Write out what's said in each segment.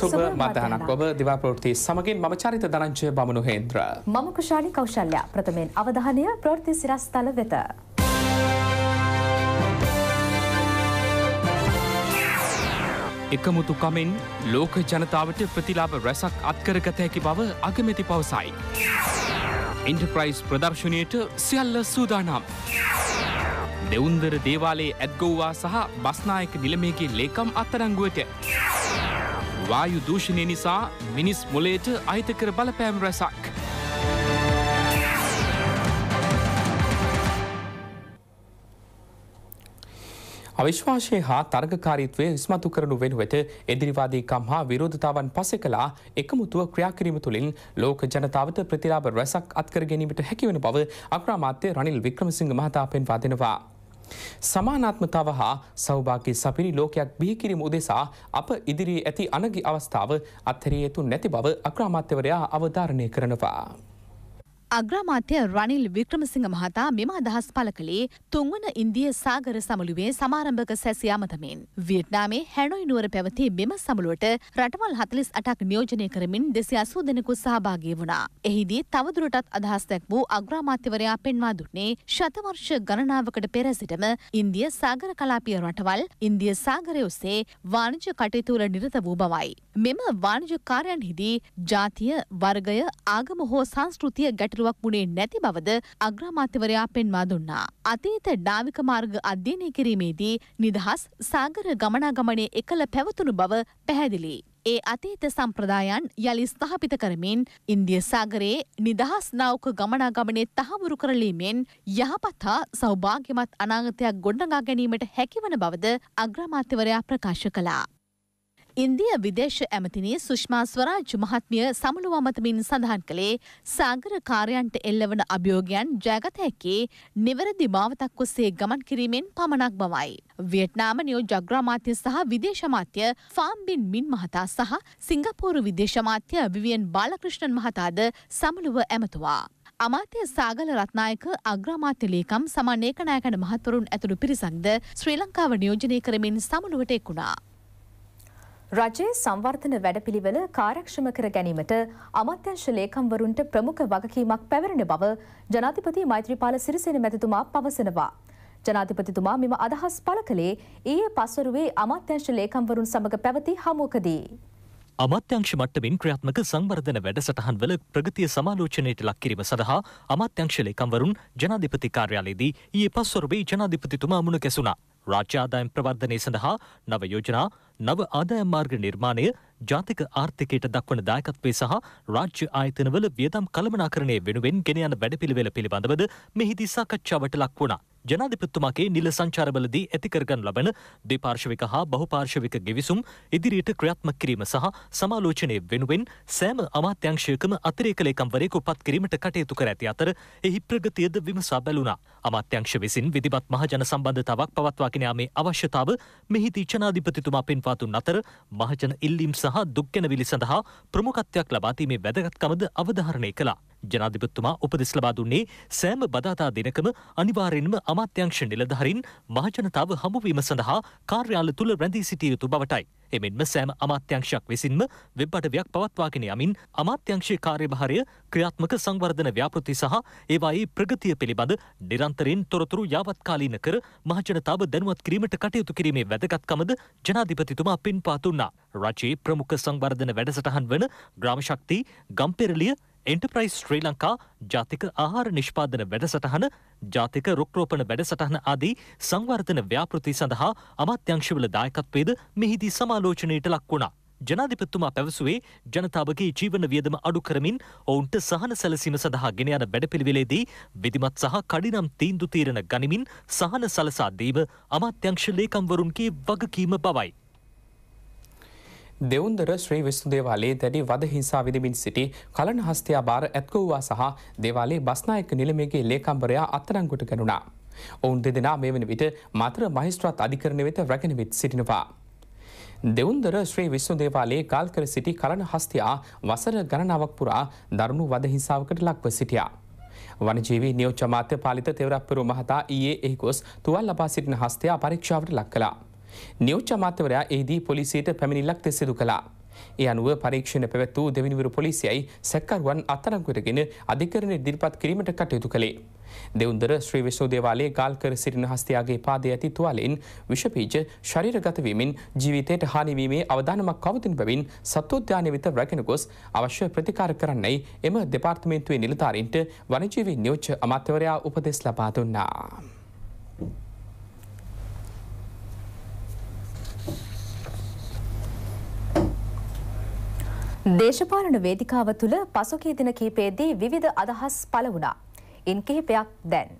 සුබ මතහනක් ඔබ දිවාපෘෘති සමගින් ම චරිත දනංචය බමණු හේන්ද්‍ර. මම කුෂාලි කෞශල්්‍ය ප්‍රථමයෙන් අවධානය ප්‍රෘති සිරස්ථල වෙත. එකමුතු කමෙන් ලෝක ජනතාවට ප්‍රතිලාබ රැසක් අත්කරගත හැකි බව අගමැති පවසයි. ඉන්ටර්ප්‍රයිස් ප්‍රදර්ශනයට සියල්ල සූදානම්. දෙවුන්දර දේවාලයේ ඇත්ගෝවා සහ බස්නායක නිලමේගේ ලේකම් අත්තරංගුවට. වායු දූෂණය නිසා මිනිස් මොලේට අහිතකර බලපෑම් රැසක්. අවිශ්වාශය හා තර්ගකාරීත්වය ඉස්මතු කරනු වෙනුවට එදිරිවාදීකම් හා විරෝධතාවන් පසෙ කලා එකමුතුව ක්‍රියාකිරීම තුළින් ලෝක ජනතාවට ප්‍රතිලාබ රැසක් අත්කර ගැනීමට හැකිවන බව අක්‍රාමාත්‍ය රනිල් වික්‍රමසිංහ මහතා පෙන්වා දෙෙනවා. සමානාත්මතාව හා සෞභාගේ සපිරි ලෝකයක් බිහිකිරීම උදෙසා අප ඉදිරී ඇති අනගි අවස්ථාව අත්හැරිය යුතු නැති බව අක්‍රාමාත්‍යවරයා අවධාරණය කරනවා. අග්‍රාමාත්‍ය රනිල් වික්‍රමසිංහ මහතා මෙම අදහස් පළ කළේ තුන්වන ඉන්දිය සාගර සමුළුවේ සමාරම්භක සැසිය අමතමින්. වියට්නාමේ හැනොයි නුවර පැවති මෙම සමුළුවට රටවල් හතලිස් අටක් නියෝජනය කරමින් දෙසි අසූ දෙනෙකු සහභාගී වුණා. එහිදී තවදුරටත් අදහස් දැක් වූ අග්‍රාමාත්‍යවරයා පෙන්වා දුන්නේ ශතවර්ෂ ගණනාවකට පෙර සිටම ඉන්දිය සාගර කලාපිය රටවල් ඉන්දිය සාගරය ඔස්සේ වාණිජ කටයුතුවල නිරත වූ බවයි. මෙම වාණිජ කාර්යන්හිදී ජාතිය වර්ගය ආගම හෝ සංස්කෘතිය ගැටලු තීන්දුවක් වුණේ නැති බවද අග්‍රාමාත්‍යවරයා පෙන්වා දුන්නා. අතීත නාවික මාර්ග අධ්‍යයනය කිරීමේදී නිදහස් සාගර ගමනාගමනයේ එකල පැවතුණු බව පැහැදිලියි. ඒ අතීත සම්ප්‍රදායන් යළි ස්ථාපිත කරමින් ඉන්දිය සාගරයේ නිදහස් නෞක ගමනාගමනේ තහවුරු කරලීමෙන් යහපත් හා සෞභාග්‍යමත් අනාගතයක් ගොඩනගා ගැනීමට හැකිවන බවද අග්‍රාමාත්‍යවරයා ප්‍රකාශ කළා. ඉන්දිය විදේශ ඇමතිනි සුෂ්මා ස්වරාජ් මහත්මිය සමුළුව අමතමින් සඳහන් කළේ සාගර කාර්යන්ට එල්ලවන අභියෝගයන් ජයගත හැකි නිවැරදි මාවතක් ඔස්සේ ගමන් කිරීමෙන් පමණක් බවයි. වියට්නාම නියෝජ්‍ය අග්‍රාමාත්‍ය සහ විදේශ මාත්‍ය ෆාම් බින් මින් මහතා සහ සිංගප්පූරු විදේශ මාත්‍ය විවියන් බාලකෘෂ්ණන් මහතාද සමුළුව ඇමතුවා. අමාත්‍ය සාගල රත්නායක අග්‍රාමාත්‍ය ලේකම් සමන් ඒකනායකන මහත්වරුන් ඇතුළු පිරිසක්ද ශ්‍රී ලංකාව නියෝජනය කරමින් සමුළුවට එක්ුණා. රජයේ සංවර්ධන වැඩපිළිවෙල කාර්යක්ෂම කර ගැනීමට අමාත්‍යංශ ලේකම්වරුන්ට ප්‍රමුඛ වගකීමක් පැවරෙන බව ජනාධිපති මෛත්‍රීපාල සිරිසේන මැතිතුමා පවසනවා. ජනාධිපතිතුමා මෙම අදහස් පළ කළේ ඊයේ පස්වරුවේ අමාත්‍යංශ ලේකම්වරුන් සමග පැවති හමුවකදී. අමාත්‍යංශ මට්ටමින් ක්‍රියාත්මක සංවර්ධන වැඩසටහන්වල ප්‍රගතිය සමාලෝචනයට ලක් කිරීම සඳහා අමාත්‍යංශ ලේකම්වරුන් ජනාධිපති කාර්යාලයේදී ඊයේ පස්වරුවේ ජනාධිපතිතුමා මුණ ගැසුණා. රාජ්‍ය ආදායම් ප්‍රවර්ධනය සඳහා නව යෝජනා නව ආදායම් මාර්ග නිර්මාණය ජාතික ආර්ථිකයට දක්වන දායකත්වය සහ රාජ්‍ය ආයතනවල වියදම් කළමනාකරණය වෙනුවෙන් ගෙන යන වැඩපිළිවෙල පිළිබඳවද මෙහිදී සාකච්ඡාවට ලක් වුණා. ජනාධිපත්තුමගේ නිල සංචාරවලදී ඇතිකරගන් ලබන දෙපාර්ශවික හා බහුපාර්ශවික ගෙවිසුම් ඉදිරියට ක්‍රියාත්මක කිරීම සහ සමාලෝචනය වෙනුවෙන් සෑම අමාත්‍යංශයකම අතිරේක ලේකම්වරයෙකු පත් කිරීමට කටයුතු කර ඇති අතර එහි ප්‍රගතියද විමසා බැලුණා. අමාත්‍යංශ විසින් විධිමත් මහජන සම්බන්ධතාවක් පවත්වාගෙන යාමේ අවශ්‍යතාව මෙහිදී ජනාධිපතිතුමා පෙන්වා දුන් අතර මහජන ඉල්ලීම් සහ දුක්ගැනවිලි සඳහා ප්‍රමුඛත්වයක් ලබා දීමේ වැදගත්කමද අවධාරණය කළා. ජනාධිපතිතුමා උපදෙස් ලබා දුන්නේ සෑම බදාදා දිනකම අනිවාර්යෙන්ම අමාත්‍යංශ නිලධාරීන් මහජනතාව හමුවීම සඳහා කාර්යාල තුළ රැඳී සිටිය යුතු බවටයි. එමෙන්ම සෑම අමාත්‍යංශයක් විසින්ම වෙබ් අඩවියක් පවත්වාගෙන යමින් අමාත්‍යංශයේ කාර්යභාරය ක්‍රියාත්මක සංවර්ධන ව්‍යාපෘති සහ ඒවායේ ප්‍රගතිය පිළිබඳ නිරන්තරයෙන් තොරතුරු යාවත්කාලීන කර මහජනතාව දැනුවත් කිරීමට කටයුතු කිරීමේ වැදගත්කමද ජනාධිපතිතුමා පින්පා දුන්නා. රජයේ ප්‍රමුඛ සංවර්ධන වැඩසටහන් වන ග්‍රාම ශක්ති ගම්පෙරළිය එන්ටප්‍රයිස් ශ්‍රී ලංකා ජාතික ආහාර නිෂ්පාදන වැඩසටහන ජාතික රුක්රෝපණ වැඩසටහන ආදී සංවර්ධන ව්‍යාපෘති සඳහා අමාත්‍යංශවල දායකත්වයද මෙහිදී සමාලෝචනයට ලක් වුණා. ජනාධිපත්තුමා පැවසුවේ ජනතාවගේ ජීවන වියදම අඩු කරමින් ඔවුන්ට සහන සැලසීම සඳහා ගෙන යන වැඩපිළිවෙලේදී විධිමත් සහ කඩිනම් තීන්දු තීරණ ගනිමින් සහන සලසා දීව අමාත්‍යංශ ලේකම්වරුන්ගේ වගකීම බවයි. දෙවුන්දර ශ්‍රී විස්තු දේවාලේ දැඩි වද හිංසා විදිමින් සිටි කලන හස්තයා බාර ඇත්කවූවා සහ දේවාලේ බස්නායක නිලමේගේ ලේකම්බරයා අත්තරංගුට ගැනුණා. ඔවුන් දෙදෙනා මේ වන විට මතර මහිස්ත්‍රත් අධිකරණ වෙත රැගෙනවිත් සිටිනවා. දෙවුන්දර ශ්‍රී විශ්ව දේවාලේ ගල් කර සිටි කලන හස්තියා වසර ගණනාවක් පුරා දරුණු වදහිංසාවකට ලක්ව සිටියා. වනජීවී නියෝජ්‍යමාත්‍ය පාලිත තෙවරක්පුරු මහතා ඊයේ එහි ගොස් තුවල් ලබා සිටින හස්තයා පරීක්ෂාවට ලක් කලා. නියෝච්ච මාත්‍යවරයා එහිදී පොලිසියට පැමිණිල්ලක් දෙසිදු කළා. ඒ අනුව පරීක්ෂණ පැවැත් වූ දෙවිනිවරු පොලිසියයි සැක්කරුවන් අත්තරංකුවටගෙන අධිකරණ ඉදිරිපත් කිරීමට කටයුතු කළේ. දෙවුන්දර ශ්‍රී විශ්ණු දේවාලයේ ගාල්කර සිරින හස්තියාගේ පාදය ඇති තුවාලෙන් විෂපීජ ශරීරගතවීමෙන් ජීවිතයට හානිවීමේ අවධානමක් කවතින් බැවින් සත්වෝද්‍යාන වෙත රැගෙන ගොස් අවශ්‍ය ප්‍රතිකාර කරන්නයි එම දෙපාර්තමේන්තුවේ නිලධාරීන්ට වනජීවී නියෝච්ච අමාත්‍යවරයා උපදෙස් ලබා දුන්නා. දේශපාලන වේදිකාව තුළ පසුගිය දින කීපයේදී විවිධ අදහස් පළ වුණා. ඉන් කිහිපයක් දැන්.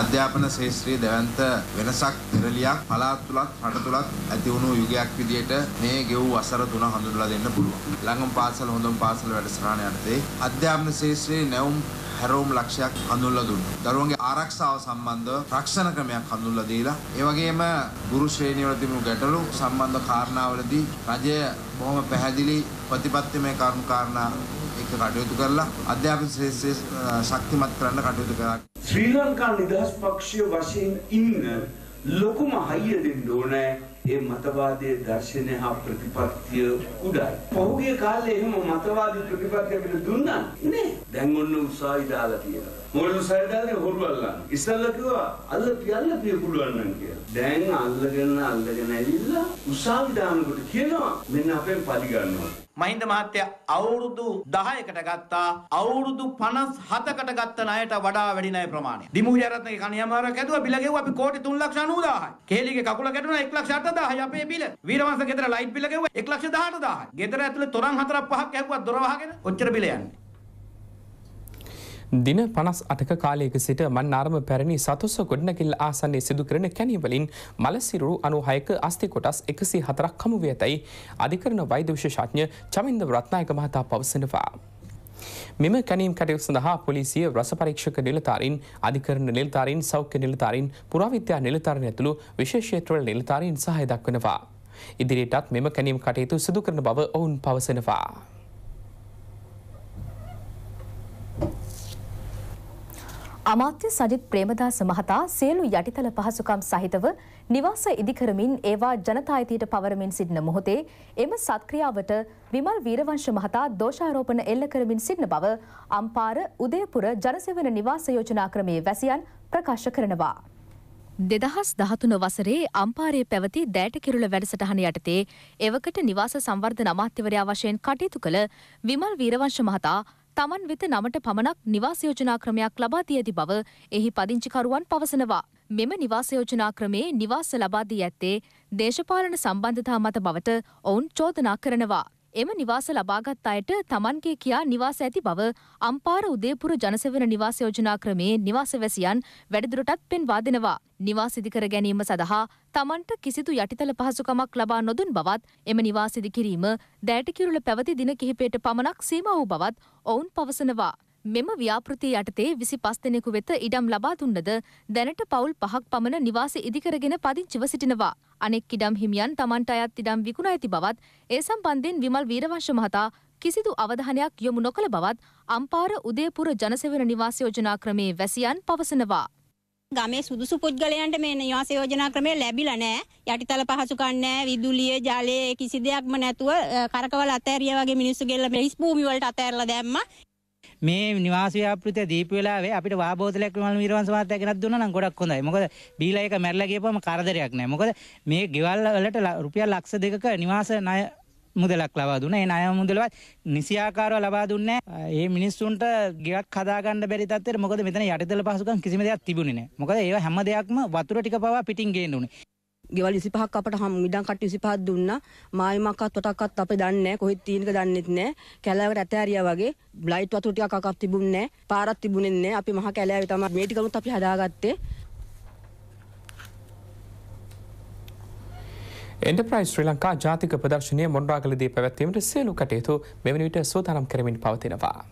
අධ්‍යාපන ශේත්‍රයේ දැවන්ත වෙනසක් පෙරලියක් පළාත් තුලත් රට තුලත් ඇති වුණු යුගයක් විදිහට මේ ගෙවූ වසර තුන හඳුන්වලා දෙන්න පුළුවන්. ළඟම පාසල් හොඳම පාසල් වැඩසටහන යටතේ අධ්‍යාපන ශේත්‍රයේ නැවුම් හැරවුම් ලක්ෂයක් හඳුන්ලා දුන්නා. දරුවන්ගේ ආරක්ෂාව සම්බන්ධව රක්ෂණ ක්‍රමයක් හඳුන්ලා දීලා ඒ වගේම ගුරු ශ්‍රේණියවල තිබුණු ගැටලු සම්බන්ධ කාරණාවලදී රජය බොහොම පැහැදිලි ප්‍රතිපත්තිමය කරුණු කාරණා එක කටයුතු කරලා අධ්‍යාපන ශ්‍රේෂ්ඨය ශක්තිමත් කරන්න කටයුතු කරා. ශ්‍රී ලංකා නිදහස් පක්ෂය වශයෙන් ඉන්න ලොකුම හයිය දෙන්න ඕනේ ඒ මතවාදයේ දර්ශනය හා ප්‍රතිපත්තිය උඩයි. පහුගිය කාලේ එහෙම මතවාදී ප්‍රතිපත්තිය අපිට දුන්නා නේ. දැන් ඔන්න උසාවි දාලා තියෙනවා. මුළු සයදානේ හොරු අල්ලන්න. ඉස්සල්ලා කිව්වා අල්ලපි අල්ලපි පුළුවන් නම් කියලා. දැන් අල්ලගෙන අල්ලගෙන ඇවිල්ලා උසාවි දානකොට කියනවා මෙන්න අපෙන් පරිගන්නවා. මහින්ද මහත්තය අවුරුදු 10කට ගත්තා අවුරුදු 57කට ගත්ත ණයට වඩා වැඩි ණය ප්‍රමාණය. දිමු විජයරත්නගේ කණියමාර කැදුවා බිල ගෙව්වා අපි කෝටි 390000යි. කේලිගේ කකුල කැඩුණා 180000යි අපේ බිල. වීරවංශ ගෙදර ලයිට් බිල ගෙව්වා 118000යි. ගෙදර ඇතුලේ තොරන් හතරක් පහක් ඇහුවා දොර වහගෙන ඔච්චර බිල යන්නේ. දින පනස් අටක කාලයක සිට මන්නාරම පැරණි සතුස්ස ගොඩනැකිල් ආසන්නේ සිදුකරන කැනීවලින් මලසිරු අනු හයක අස්ති කොටස් එකසි හතරක් කමුව ඇතැයි අධිකරන වෛදවිශෂඥ චමින්ද රත්නායක මහතා පවසනවා. මෙම කැනීම් කටයුතු සඳහා පොලිසිය රස පරීක්ෂක නිලධාරීන් අධිකරණ නිලධාරීන් සෞඛ්‍ය නිලධාරීන් පුරාවිද්‍යා නිලධාරීන් ඇතුළු විශේෂ ක්ෂේත්‍රවල නිලධාරීන් සහාය දක්වනවා. ඉදිරියටත් මෙම කැනීම් කටයුතු සිදු කරන බව ඔවුන් පවසනවා. අමාත්‍ය සජිත් ප්‍රේමදාස මහතා සියලු යටිතල පහසුකම් සහිතව නිවාස ඉදිකරමින් ඒවා ජනතා අයිතියට පවරමින් සිටින මොහොතේ එම සත්ක්‍රියාවට විමල් වීරවංශ මහතා දෝෂාරෝපණ එල්ල කරමින් සිටින බව අම්පාර උදයපුර ජනසෙවන නිවාස යෝජනා ක්‍රමයේ වැසියන් ප්‍රකාශ කරනවා. දෙදහස් දහතුන වසරේ අම්පාරයේ පැවති දෑට කිරුල වැඩසටහන යටතේ එවකට නිවාස සංවර්ධන අමාත්‍යවරයා වශයෙන් කටයුතු කළ විමල් වීරවංශ මහතා තමන් වෙත නමට පමණක් නිවාසයෝජනා ක්‍රමයක් ලබා දී ඇති බව එහි පදිංචිකරුවන් පවසනවා. මෙම නිවාසයෝජනා ක්‍රමේ නිවාස ලබා දී ඇත්තේ දේශපාලන සම්බන්ධතා මත බවට ඔවුන් චෝදනා කරනවා. එම නිවාස ලබාගත් අයට තමන්ගේ කියා නිවාස ඇති බව අම්පාර උදේපුර ජනසෙවන නිවාස යෝජනා ක්‍රමේ නිවාසවැසියන් වැඩිදුරටත් පෙන්වා දෙනවා. නිවාස ඉදිකර ගැනීම සඳහා තමන්ට කිසිදු යටිතල පහසුකමක් ලබා නොදුන් බවත් එම නිවාස ඉදිකිරීම දැයට කිරුළ පැවති දින කිහිපයට පමණක් සීමා වූ බවත් ඔවුන් පවසනවා. මෙම ව්‍යාපෘති යටතේ විසි පස් දෙනෙකු වෙත ඉඩම් ලබා දුන්නද දැනට පවුල් පහක් පමණ නිවාස ඉදිකරගෙන පදිංචිව සිටිනවා. අනෙක් ඉඩම් හිමියන් තමන්ට අයත් ඉඩම් විකුණ ඇති බවත් ඒ සම්බන්ධයෙන් විමල් වීරවංශ මහතා කිසිදු අවධානයක් යොමු නොකළ බවත් අම්පාර උදේපුර ජනසෙවන නිවාස යෝජනා ක්‍රමේ වැසියන් පවසනවා. ගමේ සුදුසු පුද්ගලයන්ට මේ නිවාස යෝජනා ක්‍රමය ලැබිලා නැහැ. යටිතල පහසුකම් නැහැ, විදුලිය, ජලය කිසි දෙයක්ම නැතුව කරකවල අතෑරිය වගේ මිනිස්සු ගෙල්ල මෙහිස් භූමි වලට අතෑරලා දැම්මා. මේ නිවාස ව්‍යාපෘත දීපු වෙලාවේ අපිට වා බෝතලයක් විමල් මීරවංශ මහත්තයා ගෙනත් දුන්නා නම් ගොඩක් හොඳයි. මොකද බීලා එක මැරලා ගියපම කරදරයක් නැහැ. මොකද මේ ගෙවල් වලට රුපියල් ලක්ෂ දෙකක නිවාස ණය මුදලක් ලබා දුන්නා. ඒ ණය මුදලවත් නිසියාකාරව ලබා දුන්නේ නැහැ. මේ මිනිස්සුන්ට ගෙයක් හදාගන්න බැරි තත්ත්වෙට මොකද මෙතන යටිතල පහසුකම් කිසිම දෙයක් තිබුණේ නැහැ. මොකද ඒව හැම දෙයක්ම වතුර ටික පවා පිටින් ගේන්න උනේ. ගෙවල් 25ක් අපට හම් ඉඩම් කට්ටි 25ක් දුන්නා. මායිමක්වත් වටක්වත් අපි දන්නේ නැහැ. කොහෙද තියෙනක දන්නෙත් නැහැ. කැලෑවට ඇතෑරියා වගේ බ්ලයිට් වතුර ටිකක් අකක් තිබුණේ නැහැ. පාරක් තිබුණේ නැහැ. අපි මහා කැලෑවේ තමයි මේ ටිකමුත් අපි හදාගත්තේ. එන්ටප්‍රයිස් ශ්‍රී ලංකා ජාතික ප්‍රදර්ශනය මොන්ඩාගලදී පැවැත්වීමට සියලු කටයුතු මෙවැනිවිට සූදානම් කරමින් පවතිනවා.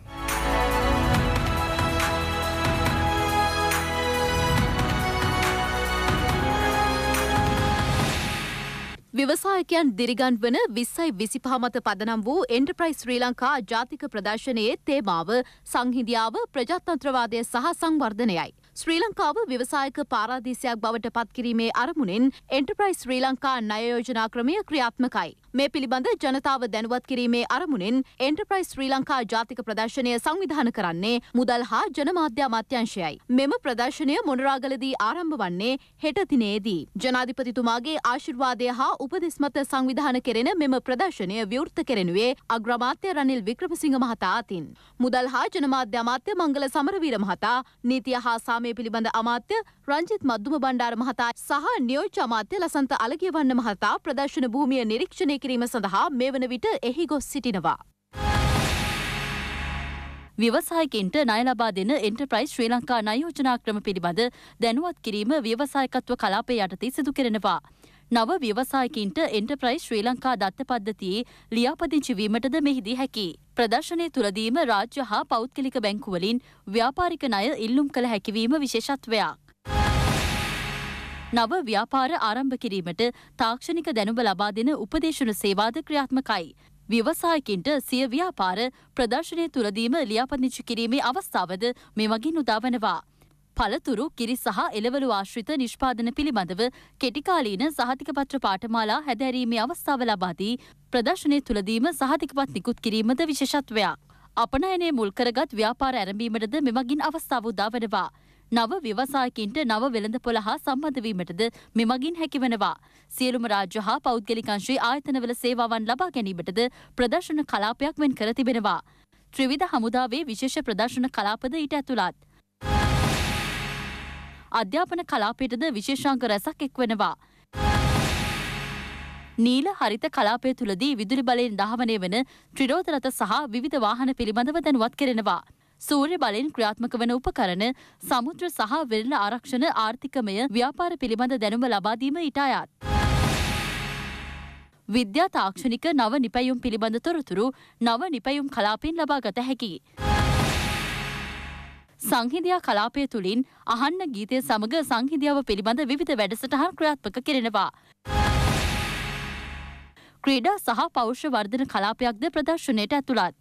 ව්‍යවසායකයන් දිරිගන් වන විස්සයි විසිපහ මත පදනම් වූ එන්ටප්‍රයිස් ශ්‍රී ලංකා ජාතික ප්‍රදර්ශනයේ තේමාව සංහිදියාව ප්‍රජාතන්ත්‍රවාදය සහ සංවර්ධනයයි. ශ්‍රී ලංකාව ව්‍යවසායක පාරාදීසයක් බවට පත්කිරීමේ අරමුණෙන් එන්ටර්ප්‍රයිස් ශ්‍රී ලංකා ණයයෝජනා ක්‍රමය ක්‍රියාත්මකයි. මේ පිළිබඳ ජනතාව දැනුවත් කිරීමේ අරමුණෙන් එන්ටර්ප්‍රයිස් ශ්‍රී ලංකා ජාතික ප්‍රදර්ශනය සංවිධාන කරන්නේ මුදල් හා ජනමාධ්‍ය අමාත්‍යංශයයි. මෙම ප්‍රදර්ශනය මොනරාගලදී ආරම්භ වන්නේ හෙට දිනේදී. ජනාධිපතිතුමාගේ ආශිර්වාදය හා උපදෙස් මත සංවිධාන කෙරෙන මෙම ප්‍රදර්ශනය විවෘත කෙරෙනුවේ අග්‍රාමාත්‍ය රනිල් වික්‍රමසිංහ මහතා අතින්. මුදල් හා ජනමාධ්‍ය අමාත්‍ය මංගල සමරවීර මහතා නීතිය හා සාම මේ පිළිබඳ අමාත්‍ය රංජිත් මධ්දුම බණ්ඩාර මහතා සහ නියෝජ්‍ය අමාත්‍ය ලසන්ත අලගියවන්න මහතා ප්‍රදර්ශන භූමිය නිරීක්ෂණය කිරීම සඳහා මේ වන විට එහි ගොස් සිටිනවා. ව්‍යවසායකෙන්ට ණය ලබා දෙන එන්ටර්ප්‍රයිස් ශ්‍රී ලංකා ණයෝජනා ක්‍රම පිළිබඳ දැනුවත් කිරීම ව්‍යවසායකත්ව කලාපය යටතේ සිදු කරනවා. නව ව්‍යවසායකින්ට එන්ටර්ප්‍රයිස් ශ්‍රී ලංකා දත්ත පද්ධතියේ ලියාපදිංචි වීමටද මෙහිදී හැකියි. ප්‍රදර්ශනය තුලදීම රාජ්‍ය හා පෞද්ගලික බැංකුවලින් ව්‍යාපාරික ණය ඉල්ලුම් කළ හැකිවීම විශේෂත්වයක්. නව ව්‍යාපාර ආරම්භ කිරීමට තාක්ෂණික දැනුම ලබා දෙන උපදේශන සේවාද ක්‍රියාත්මකයි. ව්‍යවසායකින්ට සිය ව්‍යාපාර ප්‍රදර්ශනය තුලදීම ලියාපදිංචි කිරීමේ අවස්ථාවද මේ වගින් උදාවනවා. පළතුරු කිරි සහ එළවලු ආශ්‍රිත නිෂ්පාදන පිළිබඳව කෙටිකාලීන සහතිකපත්‍ර පාඨමාලා හැදැරීමේ අවස්ථාව ලබාදී ප්‍රදර්ශනය තුළදීම සහතිකපත් නිකුත් කිරීමද විශේෂත්වයක්. අපනයනය මුල් කරගත් ව්‍යාපාර ඇරඹීමටද මෙමගින් අවස්ථාව උදාවනවා. නව ව්‍යවසායකින්ට නව වෙළඳ පොළ හා සම්බන්ධවීමටද මෙමගින් හැකිවනවා. සියලුම රාජ්‍ය හා පෞද්ගලිකංශී ආයතනවල සේවාවන් ලබා ගැනීමටද ප්‍රදර්ශන කලාපයක් වෙන් කර තිබෙනවා. ත්‍රිවිධ හමුදාවේ විශේෂ ප්‍රදර්ශන කලාපද ඊට ඇතුළත්. අධ්‍යාපන කලාපයටද විශේෂාංග රැසක් එක්වෙනවා. නීල හරිත කලාපය තුළදී විදුලි බලයෙන් දහමනය වන ත්‍රිරෝධරත සහ විධ වාහන පිළිබඳව දැනුවත් කරනවා. සූර්ය බලෙන් ක්‍රියාත්මක වන උපකරණ සමුද්‍ර සහ වෙරළ ආරක්ෂණ ආර්ථිකමය ව්‍යාපාර පිළිබඳ දැනුම ලබාදීම ඉටායත්. විද්‍යා තාක්ෂණික නව නිපැයුම් පිළිබඳ තොරතුරු නව නිපැයුම් කලාපෙන් ලබා ගත හැකි. සංහිඳියා කලාපය තුළින් අහන්න ගීතය සමඟ සංහිදියාව පිළිබඳ විවිධ වැඩසටහන් ක්‍රියාත්මක කරෙනවා. ක්‍රීඩා සහ පෞෂ්‍ය වර්ධන කලාපයක්ද ප්‍රදර්ශනයට ඇතුළත්.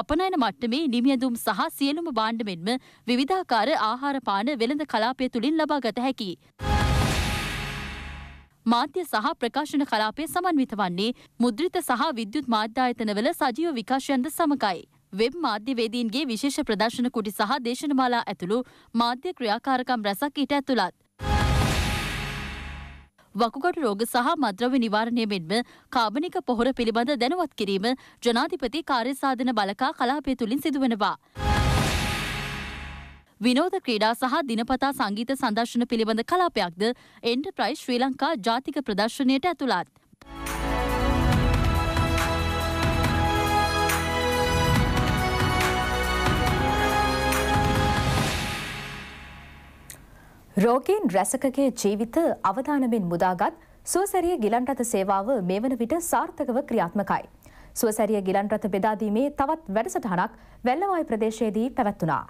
අපනයන මට්ටමේ නිමියඳුම් සහ සියලුම බාණ්ඩ මෙන්ම විවිධාකාර ආහාරපාන වෙළඳ කලාපය තුළින් ලබාගත හැකි. මාධ්‍ය සහ ප්‍රකාශන කලාපය සමන්විත වන්නේ මුද්‍රිත සහ විද්‍යුත් මාධ්‍යායතනවල සජීව විකාශයන්ද සමකයි. වෙබ් මාධ්‍යවේදීන්ගේ විශේෂ ප්‍රදර්ශන කුටි සහ දේශනමාලා ඇතුළු මාධ්‍ය ක්‍රියාකාරකම් රැසක් ඊට ඇතුළත්. වකුගඩු රෝග සහ මද්‍රව්‍ය නිවාරණය මෙන්ම කාබනික පොහොර පිළිබඳ දැනුවත් කිරීම ජනාධිපති කාර්යසාධන බලකා කලාපය තුළින් සිදුවනවා. විනෝධ ක්‍රීඩා සහ දිනපතා සංගීත සංදර්ශන පිළිබඳ කලාපයක්ද එන්ටප්‍රයිස් ශ්‍රී ලංකා ජාතික ප්‍රදර්ශනයට ඇතුළත්. රෝගීන් රැසකගේ ජීවිත අවධානමෙන් මුදාගත් සුවසැරිය ගිලන්රත සේවාව මේ වන විට සාර්ථකව ක්‍රියාත්මකයි. සුවසැරිය ගිලන්රත බෙදාදීමේ තවත් වැඩසටහනක් වැල්ලවායි ප්‍රදේශයේදී පැවැත්වනා.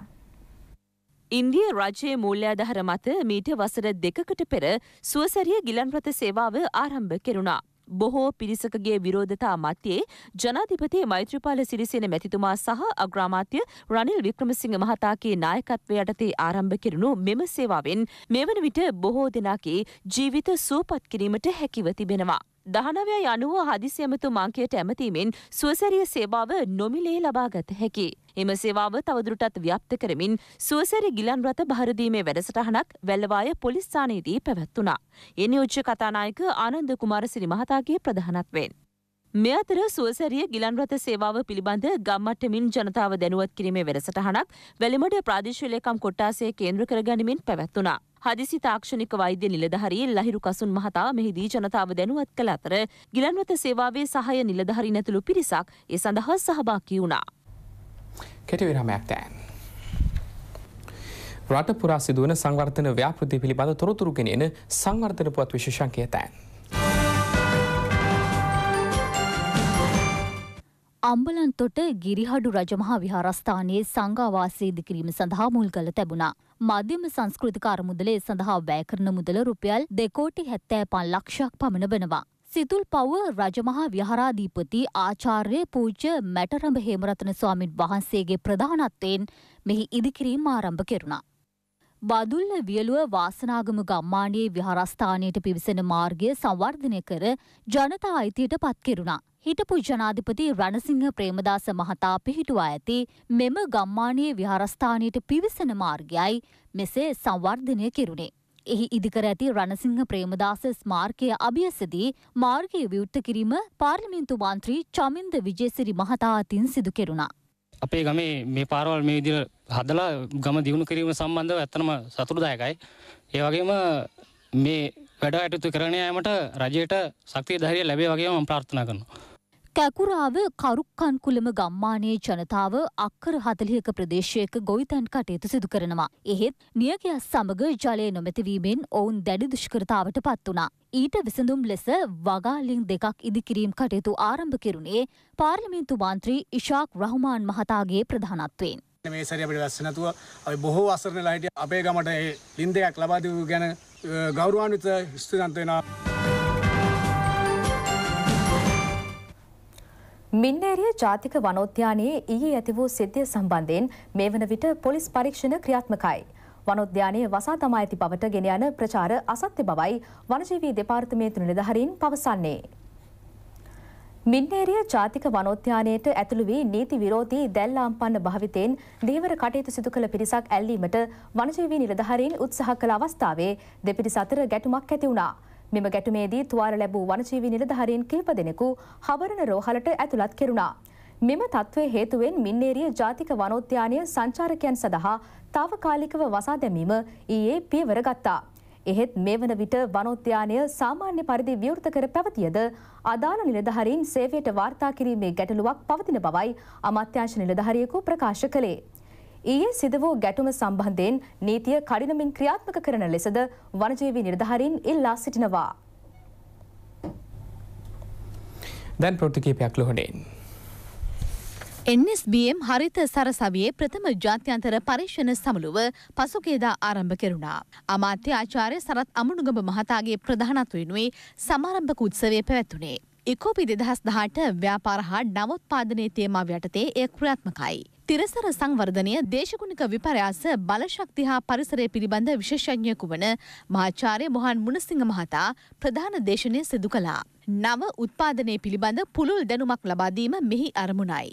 ඉන්දිය රජයේ මූල්‍යාධහර මත මීට වසර දෙකකට පෙර සුවසැරිය ගිලන්රත සේවාව ආරම්භ කෙරුණා. බොහෝ පිරිසකගේ විරෝධතා මැත්තේ ජනාධිපති මෛත්‍රීපාල සිරිසේන මැතිතුමා සහ අග්‍රාමාත්‍ය රනිල් වික්‍රමසිංහ මහතාගේ නායකත්වය යටතේ ආරම්භ කෙරුණු මෙම සේවාවෙන් මෙවන විට බොහෝ දෙනාගේ ජීවිත සුවපත් කිරීමට හැකිව තිබෙනවා. දහනවය අනුව හදිසියමතු මංකයට ඇමතීමෙන් සුවසැරිය සේවාව නොමිලේ ලබාගත හැකි. එම සේවාව තවදුරටත් ව්‍යප්ත කරමින් සුවසැරි ගිලන් රථ භාරදීමේ වැඩසටහනක් වැල්ලවාය පොලිස්ථානයේදී පැවැත්වුණා. එනියෝච්ච කතානායක ආනන්ද කුමාරසිරි මහතාගේ ප්‍රධානත්වෙන්. මෙ අතර සුවසැරිය ගිලන්රත සේවාව පිළිබඳ ගම්මට්ටමින් ජනතාව දැනුවත් කිරීමේ වැඩසටහනක් වැලිමඩ ප්‍රාදේශීය ලේකම් කොට්ටාසය කේන්ද්‍ර කරගනිමින් පැවැත්වුණා. හදිසි තාක්ෂණික වෛද්‍ය නිලධහරී ලහිරු කසුන් මහතා මෙහිදී ජනතාව දැනුවත් කළ අතර ගිලන්වත සේවාවේ සහය නිලධහරි නැතුළු පිරිසක් ඒ සඳහා සහභාකි වුණා. කෙටිවිරමයක් තෑන්. රට පුරා සිදුවන සංවර්ධන ව්‍යාපෘති පිළිබඳ තොරතුරුගෙනෙන සංවර්ධන පුවත් විශෂංකය තෑන්. අම්බලන්තොට ගිරිහඩු රජමහා විහාරස්ථානයේ සංඝාවාසය ඉදිකිරීම සඳහා මුල් කළ තැබුණා. මධ්‍යම සංස්කෘතික අරමුදලේ සඳහා වැය කරන මුදල රුපියල් දෙකෝටි හැත්තෑ පන් ලක්ෂයක් පමණ වනවා. සිතුල් පව්ව රජමහා විහාරාධීපති ආචාර්ය පූජ්‍ය මැටරඹ හේමරතන ස්වාමින් වහන්සේගේ ප්‍රධානත්වයෙන් මෙහි ඉදිකිරීම ආරම්භ කෙරුණා. බදුල්ල වියලුව වාසනාගම ගම්මානයේ විහාරස්ථානයට පිවිසෙන මාර්ගය සංවර්ධනය කර ජනතා අයිතියට පත්කෙරුණා. හිටපු ජනාධිපති රණසිංහ ප්‍රේමදාස මහතා පිහිටුවා ඇති මෙම ගම්මානයේ විහාරස්ථානයට පිවිසෙන මාර්ගයයි මෙසේ සංවර්ධනය කෙරුණේ. එහි ඉදිකර ඇති රණසිංහ ප්‍රේමදාස ස්මාර්කය අභියසදී මාර්ගය විවෘත්ත කිරීම පාර්ලිමින්තු මන්ත්‍රී චමින්ද විජේසිරි මහතා අතින් සිදු කෙරුණා. අපේ ගමේ මේ පාරවල් මේ විදිහට හදලා ගම දියුණු කිරීම සම්බන්ධව ඇත්තනම සතුරුදායකයි. ඒ වගේම මේ වැඩ ඇටුතු කරණ යාමට රජයට ශක්තිය ධෛර්යය ලැබේ වගේම මම ප්‍රාර්ථනා කරනවා. කැකුරාව කරුක්කන්කුලම ගම්මානයේ ජනතාව අක්කර හතලියක ප්‍රදේශයක ගොවිතැන් කටයුතු සිදු කරනවා. එහෙත් නියගයක් සමඟ ජලය නොමැතිවීමෙන් ඔවුන් දැඩි දුෂ්කරතාවට පත් වනා. ඊට විසඳුම් ලෙස වගාලිං දෙකක් ඉදිකිරීම් කටයුතු ආරම්භ කෙරුණේ පාර්ලිමින්තු මන්ත්‍රී ඉශාක් රහුමාන් මහතාගේ ප්‍රධානත්වයෙන්. මේ සැරේ අපිට වැස්ස නැතුව අපි බොහෝ අසරණලා හිටිය අපේ ගමට ඒ ලින් දෙකක් ලබා දීපු ගැන ගෞරවාන්විත ස්තුතිවන්ත වෙනවා. මින්නේරිය ජාතික වනෝද්‍යානයේ ඊයේ ඇති වූ සිද්ධිය සම්බන්ධයෙන් මේ වන විට පොලිස් පරීක්ෂණ ක්‍රියාත්මකයි. වනෝද්‍යානයේ වසා තමා ඇති බවට ගෙන යන ප්‍රචාර අසත්‍ය බවයි වනජීවී දෙපාර්තමේන්තු නිලධාරීන් පවසන්නේ. මින්නේරිය ජාතික වනෝද්‍යානයට ඇතුළු වී නීති විරෝධී දැල්ලාම්පන්න භාවිතයෙන් දීවර කටයුතු සිදු කළ පිරිසක් ඇල්ලීමට වනජීවී නිලධාරීන් උත්සාහ කළ අවස්ථාවේ දෙපිරිස අතර ගැටුමක් ඇති වුණා. මෙම ගැටුමේදී තුවාල ලැබූ වනජීවී නිලධාරීන් කිහිප දෙනෙකු හබරණ රෝහලට ඇතුළත් කෙරුණා. මෙම තත්ත්වය හේතුවෙන් මින්නේරිය ජාතික වනෝද්‍යානය සංචාරකයන් සඳහා තාවකාලිකව වසා දැමීම ඊයේ පියවර ගත්තා. එහෙත් මේ වන විට වනෝද්‍යානය සාමාන්‍ය පරිදි විවෘත කර පැවතියද අදාළ නිලධහරින් සේවයට වාර්තා කිරීමේ ගැටලුවක් පවතින බවයි අමත්‍යංශ නිලධහරියකු ප්‍රකාශ කළේ. ඊයේ සිද වූ ගැටුම සම්බන්ධයෙන් නීතිය කඩිනමින් ක්‍රියාත්මක කරන ලෙසද වනජීවී නිර්ධහරින් ඉල්ලා සිටිනවා. දැන් ප්‍රෘතිකීපයක් ලොහොඩෙන්. NSBM හරිත සරසවියේ ප්‍රථම ජාත්‍යන්තර පරීක්ෂණ සමුළුව පසුගියදා ආරම්භ කෙරුණා. අමාත්‍ය ආචාර්ය සරත් අමුණුගම මහතාගේ ප්‍රධානත්වයෙනුයි සමාරම්භක උත්සවය පැවැත්වුණේ. ඉකෝපි දෙදහස් දහට ව්‍යාපාර හා නවොත්පාදනයේ තේමාව යටතේ එය ක්‍රියාත්මකයි. තිරසර සංවර්ධනය දේශකුණික විපරයාස බලශක්ති හා පරිසරය පිළිබඳ විශේෂඥයකු වන මහාචාර්ය මොහන් මුණසිංහ මහතා ප්‍රධාන දේශනය සිදු කළා. නව උත්පාදනය පිළිබඳ පුළුල් දැනුමක් ලබාදීම මෙහි අරමුණයි.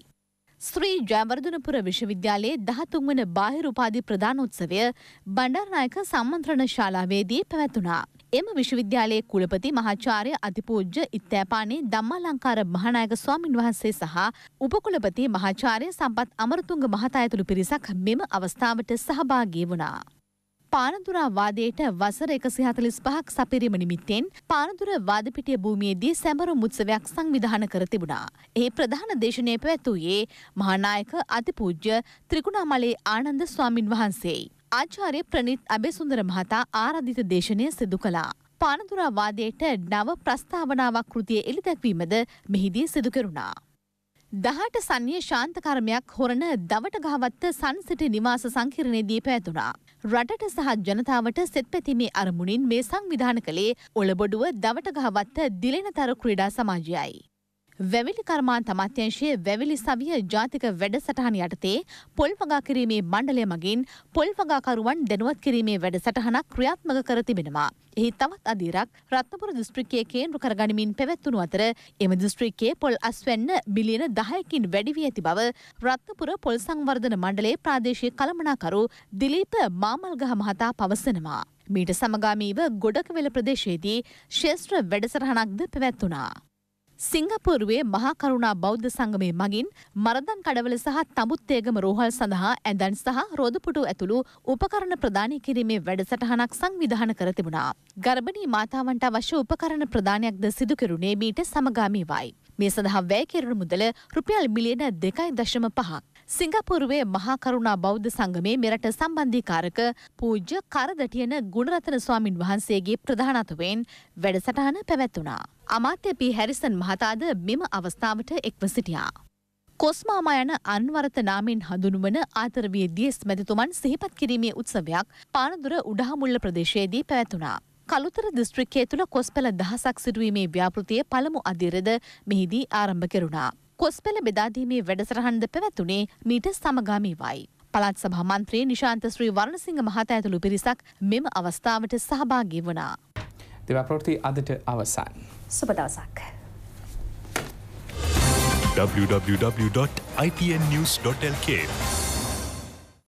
ශ්‍රී ජයවර්ධනපුර විශ්වවිද්‍යාලයේ දහතුන්වන බාහිර උපාධි ප්‍රධානෝත්සවය බණ්ඩාරනායක සම්මන්ත්‍රණ ශාලාවේදී පැවැතුණා. එම විශ්වවිද්‍යාලයේ කුලපති මහාචාර්ය අතිපූජ්‍ය ඉත්තෑපානේ ධම්මාලංකාර මහානායක ස්වාමින් වහන්සේ සහ උපකුලපති මහාචාර්ය සම්පත් අමරතුංග මහතා ඇතුළු පිරිසක් මෙම අවස්ථාවට සහභාගී වුණා. පානදුරාවාදයට වසර එකසි හතලිස් පහක් සපිරිම නිමිත්තෙන් පානදුර වාදපිටිය භූමියේදී සැමරු මුත්සවයක් සංවිධාන කර තිබුණා. එහි ප්‍රධාන දේශනය පැවැත්වූයේ මහානායක අතිපූජ්‍ය ත්‍රිකුණාමලේ ආනන්ද ස්වාමින් වහන්සේයි. ආචාර්ය ප්‍රනිත් අබේසුන්දර මහතා ආරධිත දේශනය සිදු කළා. පානදුරාවාදයට නව ප්‍රස්ථාවනාවක් කෘතිය එළිදැක්වීමද මෙහිදී සිදු කෙරුණා. දහට සංය ශාන්තකර්මයක් හොරන දවට ගහවත්ත සංසිටි නිවාස සංකිරණයේදී පැතුනා. රටට සහ ජනතාවට සෙත් පැතීමේ අරමුණින් මේ සංවිධාන කළේ ඔළබොඩුව දවටගහවත්ත දිලෙනතර ක්‍රීඩා සමාජයයි. වැවිලි කර්මාන්ත අමාත්‍යංශයේ වැවිලි සවිය ජාතික වැඩසටහන යටතේ පොල් වගා කිරීමේ මණ්ඩලය මගින් පොල් වගාකරුවන් දැනුවත් කිරීමේ වැඩසටහනක් ක්‍රියාත්මක කර තිබෙනවා. එහි තවත් අදීරක් රත්නපුර දිස්ත්‍රික්කයේ කේන්ද්‍ර කරගනිමින් පැවැත්වුණු අතර එම දිස්ත්‍රික්කයේ පොල් අස්වැන්න බිලියන 10කින් වැඩි වී ඇති බව රත්නපුර පොල් සංවර්ධන මණ්ඩලයේ ප්‍රාදේශීය කළමනාකරු දිලීප මාමල්ගහ මහතා පවසනවා. මීට සමගාමීව ගොඩකවෙල ප්‍රදේශයේදී ශේෂ්ත්‍ර වැඩසටහනක්ද පැවැත්වුණා. සිංහපුරුවේ මහා කරුණා බෞද්ධ සංගමය මගින් මරදන් කඩවල සහ තඹුත්තේගම රෝහල් සඳහා ඇඳන් සහ රෝදපුටු ඇතුළු උපකරණ ප්‍රදානය කිරීමේ වැඩසටහනක් සංවිධාන කර තිබුණා. ගර්භණී මාතාවන්ට අවශ්‍ය උපකරණ ප්‍රදානයක්ද සිදු කෙරුණේ මීට සමගාමීවයි. මේ සඳහා වැය කෙරුණු මුදල රුපියල් මිලියන දෙකයි දශම පහක්. සිංගපුරුවේ මහා කරුණා බෞද්ධ සංගමේ මෙරට සම්බන්ධීකාරක පූජ්‍ය කරදටියන ගුණරතන ස්වාමින් වහන්සේගේ ප්‍රධානත්වයෙන් වැඩසටහන පැවැත්වුණා. අමාත්‍ය පී හැරිසන් මහතාද මෙම අවස්ථාවට එක්ව සිටියා. කොස්මාමා යන අන්වර්ථ නාමෙන් හඳුන්වන ආතරවිය දියස් මැතිතුමන් සිහිපත් කිරීමේ උත්සවයක් පානදුර උඩහමුල්ල ප්‍රදේශයේදී පැවැතුණා. කළුතර දිස්ත්‍රික්කය තුළ කොස්පැල දහසක් සිටුවීමේ ව්‍යාපෘතිය පළමු අධිරද මෙහිදී ආරම්භ කෙරුණා. කොස්පෙල බෙදාදීමේ වැඩසටහන්ද පැවැතුනේ මීට සමගාමීවයි. පළත් සභා මන්ත්‍රී නිශාන්ත ශ්‍රී වර්ණසිංහ මහතා ඇතුළු පිරිසක් මෙම අවස්ථාවට සහභාගී වුණා. දෙවා ප්‍රෘති අදට අවසන්. සුපදවසක්. www.itnnews.lk